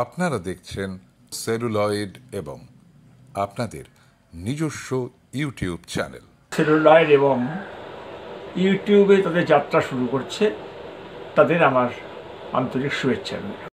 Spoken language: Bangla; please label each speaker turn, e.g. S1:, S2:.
S1: আপনারা দেখছেন সেলুলয়েড এবং আপনাদের নিজস্ব ইউটিউব চ্যানেল
S2: সেলুলয়েড এবং
S1: ইউটিউবে তাদের
S2: যাত্রা শুরু করছে তাদের আমার আন্তরিক শুভেচ্ছা